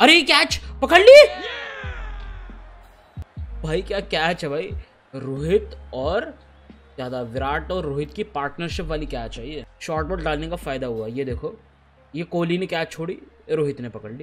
अरे कैच पकड़ ली भाई क्या कैच है भाई रोहित और क्या था विराट और रोहित की पार्टनरशिप वाली कैच है ये शॉर्ट बॉल डालने का फायदा हुआ ये देखो ये कोहली ने कैच छोड़ी रोहित ने पकड़ ली